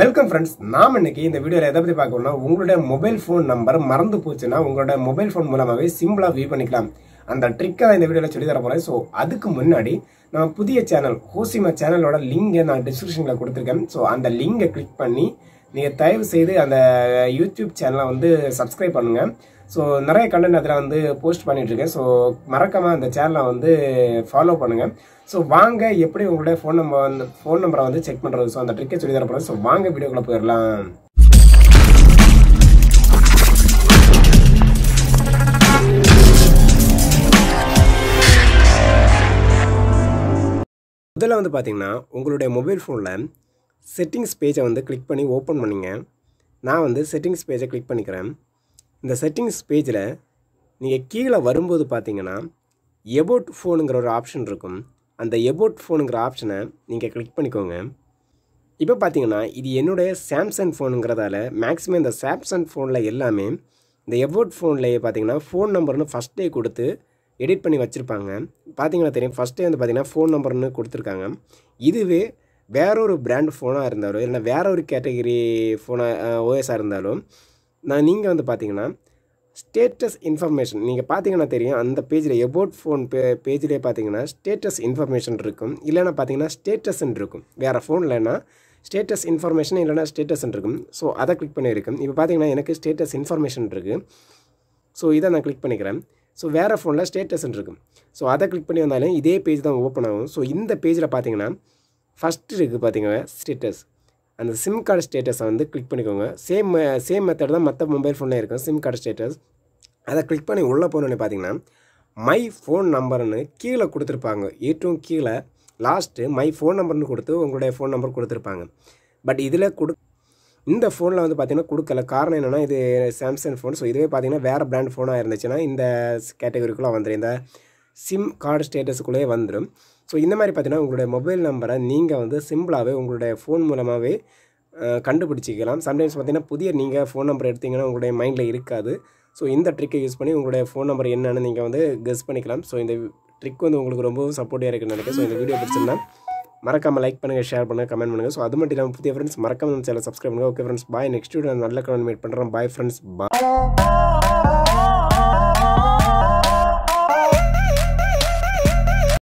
welcome friends நாம் இன்னைக்கு இந்த வீடியோவில் எதை பற்றி பார்க்கணும்னா உங்களுடைய மொபைல் ஃபோன் நம்பர் மறந்து போச்சுன்னா உங்களுடைய மொபைல் ஃபோன் மூலமாகவே சிம்பிளாக வியூ பண்ணிக்கலாம் அந்த ட்ரிக்காக இந்த வீடியோவில் சொல்லி தர போகிறேன் ஸோ அதுக்கு முன்னாடி நம்ம புதிய சேனல் ஹோசிமா சேனலோட லிங்கை நான் டிஸ்கிரிப்ஷனில் கொடுத்துருக்கேன் ஸோ அந்த லிங்கை கிளிக் பண்ணி நீங்கள் தயவு செய்து அந்த யூடியூப் சேனலை வந்து சப்ஸ்கிரைப் பண்ணுங்கள் ஸோ நிறைய கண்டென்ட் அதில் வந்து போஸ்ட் பண்ணிட்டுருக்கேன் ஸோ மறக்காமல் அந்த சேனலை வந்து ஃபாலோ பண்ணுங்கள் ஸோ வாங்க எப்படி உங்களுடைய ஃபோன் நம்பர் வந்து ஃபோன் நம்பரை வந்து செக் பண்ணுறது ஸோ அந்த ட்ரிக்கை சொல்லி தரப்படுறது ஸோ வாங்க வீடியோக்குள்ளே போயிடலாம் முதல்ல வந்து பார்த்திங்கன்னா உங்களுடைய மொபைல் ஃபோனில் செட்டிங்ஸ் பேஜை வந்து கிளிக் பண்ணி ஓப்பன் பண்ணிங்க நான் வந்து செட்டிங்ஸ் பேஜை கிளிக் பண்ணிக்கிறேன் இந்த செட்டிங்ஸ் பேஜில் நீங்கள் கீழே வரும்போது பார்த்தீங்கன்னா எபோட் ஃபோனுங்கிற ஒரு ஆப்ஷன் இருக்கும் அந்த எபோட் ஃபோனுங்கிற ஆப்ஷனை நீங்கள் கிளிக் பண்ணிக்கோங்க இப்போ பார்த்தீங்கன்னா இது என்னுடைய சாம்சங் ஃபோனுங்கிறதால மேக்ஸிமம் இந்த சாம்சங் ஃபோனில் எல்லாமே இந்த எபோட் ஃபோன்லேயே பார்த்தீங்கன்னா ஃபோன் நம்பர்னு ஃபஸ்ட்டே கொடுத்து எடிட் பண்ணி வச்சுருப்பாங்க பார்த்தீங்கன்னா தெரியும் ஃபஸ்ட்டே வந்து பார்த்திங்கன்னா ஃபோன் நம்பர்னு கொடுத்துருக்காங்க இதுவே வேற ஒரு பிராண்ட் ஃபோனாக இருந்தாலும் இல்லைன்னா வேற ஒரு கேட்டகரி ஃபோனாக ஓஎஸாக இருந்தாலும் நான் நீங்கள் வந்து பார்த்தீங்கன்னா ஸ்டேட்டஸ் இன்ஃபர்மேஷன் நீங்கள் பார்த்தீங்கன்னா தெரியும் அந்த பேஜில் எபோட் ஃபோன் பே பேஜ்லேயே பார்த்தீங்கன்னா ஸ்டேட்டஸ் இன்ஃபர்மேஷன் இருக்கும் இல்லைன்னா பார்த்தீங்கன்னா ஸ்டேட்டஸ்ன்னு இருக்கும் வேறு இல்லைன்னா ஸ்டேட்டஸ் இன்ஃபர்மேஷன் இல்லைனா ஸ்டேட்டஸ்ன்னு இருக்கும் ஸோ அதை கிளிக் பண்ணியிருக்கும் இப்போ பார்த்தீங்கன்னா எனக்கு ஸ்டேட்டஸ் இன்ஃபர்மேஷன் இருக்குது ஸோ இதை நான் கிளிக் பண்ணிக்கிறேன் ஸோ வேறு ஃபோனில் ஸ்டேட்டஸ்ன்னு இருக்கும் ஸோ அதை கிளிக் பண்ணி வந்தாலும் இதே பேஜ் தான் ஓப்பன் ஆகும் ஸோ இந்த பேஜில் பார்த்தீங்கன்னா ஃபஸ்ட்டு இருக்குது பார்த்தீங்கன்னா ஸ்டேட்டஸ் அந்த சிம் கார்டு ஸ்டேட்டஸை வந்து கிளிக் பண்ணிக்கோங்க சேம் சேம் மெத்தட் தான் மற்ற மொபைல் ஃபோனில் இருக்கும் சிம் கார்டு ஸ்டேட்டஸ் அதை கிளிக் பண்ணி உள்ளே போனோடனே பார்த்தீங்கன்னா மை ஃபோன் நம்பர்னு கீழே கொடுத்துருப்பாங்க ஏற்றும் கீழே லாஸ்ட்டு மை ஃபோன் நம்பர்னு கொடுத்து உங்களுடைய ஃபோன் நம்பர் கொடுத்துருப்பாங்க பட் இதில் கொடு இந்த ஃபோனில் வந்து பார்த்திங்கன்னா கொடுக்கல காரணம் என்னென்னா இது சாம்சங் ஃபோன் ஸோ இதுவே பார்த்திங்கன்னா வேறு பிராண்ட் ஃபோனாக இருந்துச்சுன்னா இந்த கேட்டகரிக்குள்ளே வந்துடும் இந்த சிம் கார்டு ஸ்டேட்டஸுக்குள்ளே வந்துடும் ஸோ இந்த மாதிரி பார்த்தீங்கன்னா உங்களுடைய மொபைல் நம்பரை நீங்கள் வந்து சிம்பிளாகவே உங்களுடைய ஃபோன் மூலமாகவே கண்டுபிடிச்சிக்கலாம் சம்டைம்ஸ் பார்த்தீங்கன்னா புதிய நீங்கள் ஃபோன் நம்பர் எடுத்திங்கன்னா உங்களுடைய மைண்டில் இருக்காது ஸோ இந்த ட்ரிக்கை யூஸ் பண்ணி உங்களுடைய ஃபோன் நம்பர் என்னென்னு நீங்கள் வந்து கெஸ் பண்ணிக்கலாம் ஸோ இந்த ட்ரிக் வந்து உங்களுக்கு ரொம்ப சப்போர்ட்டாக இருக்குன்னு நினைக்கிறேன் ஸோ இந்த வீடியோ பிடிச்சிருந்தா மறக்காமல் லைக் பண்ணுங்கள் ஷேர் பண்ணுங்கள் கமெண்ட் பண்ணுங்கள் ஸோ அது மட்டும் இல்லாமல் புதிய ஃப்ரெண்ட்ஸ் மறக்காமல் சேனல் சப்ஸ்கிரைப் பண்ணுங்கள் okay friends bye next video நல்ல கமெண்ட் மீட் பண்ணுறேன் பாய் ஃப்ரெண்ட்ஸ் பாய்